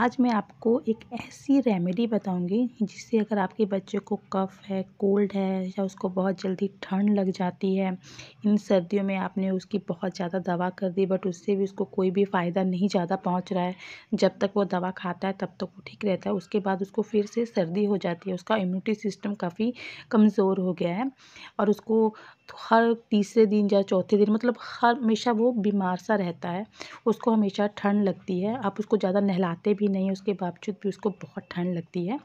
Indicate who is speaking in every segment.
Speaker 1: आज मैं आपको एक ऐसी रेमेडी बताऊंगी जिससे अगर आपके बच्चे को कफ़ है कोल्ड है या उसको बहुत जल्दी ठंड लग जाती है इन सर्दियों में आपने उसकी बहुत ज़्यादा दवा कर दी बट उससे भी उसको कोई भी फ़ायदा नहीं ज़्यादा पहुंच रहा है जब तक वो दवा खाता है तब तक वो ठीक रहता है उसके बाद उसको फिर से सर्दी हो जाती है उसका इम्यूनिटी सिस्टम काफ़ी कमज़ोर हो गया है और उसको तो हर तीसरे दिन या चौथे दिन मतलब हर हमेशा वो बीमार सा रहता है उसको हमेशा ठंड लगती है आप उसको ज़्यादा नहलाते भी भी नहीं है उसके बावजूद भी उसको बहुत ठंड लगती है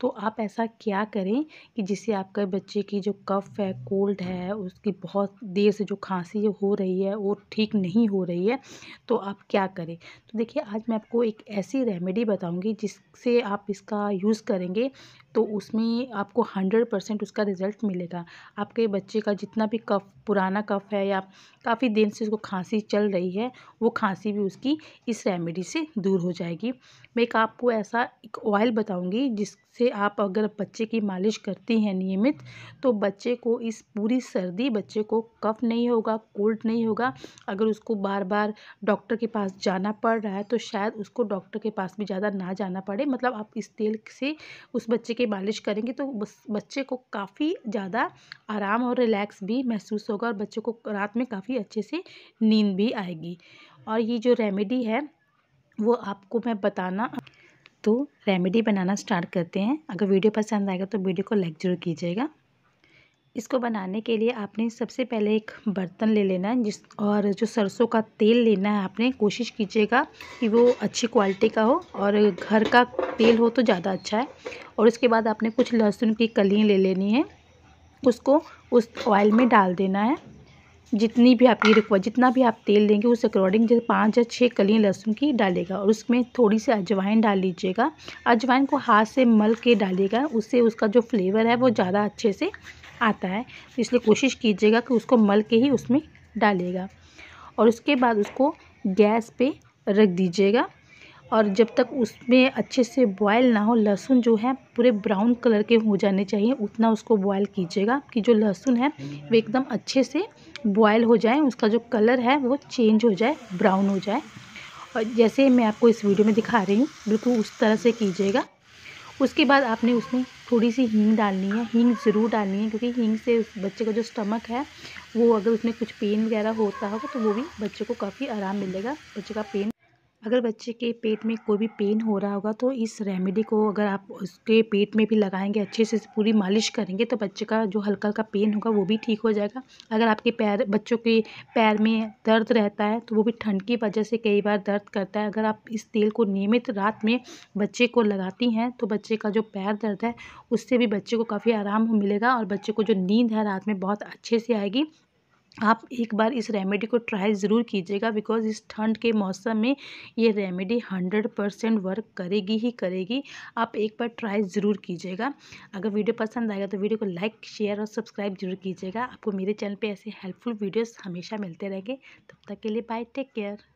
Speaker 1: तो आप ऐसा क्या करें कि जिससे आपके बच्चे की जो कफ़ है कोल्ड है उसकी बहुत देर से जो खांसी हो रही है वो ठीक नहीं हो रही है तो आप क्या करें तो देखिए आज मैं आपको एक ऐसी रेमेडी बताऊँगी जिससे आप इसका यूज़ करेंगे तो उसमें आपको हंड्रेड परसेंट उसका रिज़ल्ट मिलेगा आपके बच्चे का जितना भी कफ पुराना कफ है या काफ़ी दिन से उसको खांसी चल रही है वो खांसी भी उसकी इस रेमेडी से दूर हो जाएगी मैं एक आपको ऐसा एक ऑयल बताऊंगी जिससे आप अगर बच्चे की मालिश करती हैं नियमित तो बच्चे को इस पूरी सर्दी बच्चे को कफ नहीं होगा कोल्ड नहीं होगा अगर उसको बार बार डॉक्टर के पास जाना पड़ रहा है तो शायद उसको डॉक्टर के पास भी ज़्यादा ना जाना पड़े मतलब आप इस तेल से उस बच्चे की मालिश करेंगे तो बच्चे को काफ़ी ज़्यादा आराम और रिलैक्स भी महसूस होगा और बच्चे को रात में काफ़ी अच्छे से नींद भी आएगी और ये जो रेमेडी है वो आपको मैं बताना तो रेमेडी बनाना स्टार्ट करते हैं अगर वीडियो पसंद आएगा तो वीडियो को लाइक ज़रूर कीजिएगा इसको बनाने के लिए आपने सबसे पहले एक बर्तन ले लेना है जिस और जो सरसों का तेल लेना है आपने कोशिश कीजिएगा कि वो अच्छी क्वालिटी का हो और घर का तेल हो तो ज़्यादा अच्छा है और उसके बाद आपने कुछ लहसुन की कलियाँ ले लेनी है उसको उस ऑयल में डाल देना है जितनी भी आपकी रिक्वा जितना भी आप तेल लेंगे उस अकॉर्डिंग जैसे पाँच या छः कली लहसुन की डालेगा और उसमें थोड़ी सी अजवाइन डाल लीजिएगा अजवाइन को हाथ से मल के डालिएगा उससे उसका जो फ्लेवर है वो ज़्यादा अच्छे से आता है इसलिए कोशिश कीजिएगा कि उसको मल के ही उसमें डालेगा और उसके बाद उसको गैस पर रख दीजिएगा और जब तक उसमें अच्छे से बॉयल ना हो लहसुन जो है पूरे ब्राउन कलर के हो जाने चाहिए उतना उसको बॉयल कीजिएगा कि जो लहसुन है वो एकदम अच्छे से बॉयल हो जाए उसका जो कलर है वो चेंज हो जाए ब्राउन हो जाए और जैसे मैं आपको इस वीडियो में दिखा रही हूँ बिल्कुल उस तरह से कीजिएगा उसके बाद आपने उसमें थोड़ी सी हींग डालनी है हींग ज़रूर डालनी है क्योंकि हींग से उस बच्चे का जो स्टमक है वो अगर उसमें कुछ पेन वगैरह होता होगा तो वो भी बच्चे को काफ़ी आराम मिलेगा बच्चे का पेन अगर बच्चे के पेट में कोई भी पेन हो रहा होगा तो इस रेमेडी को अगर आप उसके पेट में भी लगाएंगे अच्छे से पूरी मालिश करेंगे तो बच्चे का जो हल्का हल्का पेन होगा वो भी ठीक हो जाएगा अगर आपके पैर बच्चों के पैर में दर्द रहता है तो वो भी ठंड की वजह से कई बार दर्द करता है अगर आप इस तेल को नियमित रात में बच्चे को लगाती हैं तो बच्चे का जो पैर दर्द है उससे भी बच्चे को काफ़ी आराम मिलेगा और बच्चे को जो नींद है रात में बहुत अच्छे से आएगी आप एक बार इस रेमेडी को ट्राई ज़रूर कीजिएगा बिकॉज इस ठंड के मौसम में ये रेमेडी हंड्रेड परसेंट वर्क करेगी ही करेगी आप एक बार ट्राई ज़रूर कीजिएगा अगर वीडियो पसंद आएगा तो वीडियो को लाइक शेयर और सब्सक्राइब जरूर कीजिएगा आपको मेरे चैनल पे ऐसे हेल्पफुल वीडियोस हमेशा मिलते रहेंगे तब तक के लिए बाय टेक केयर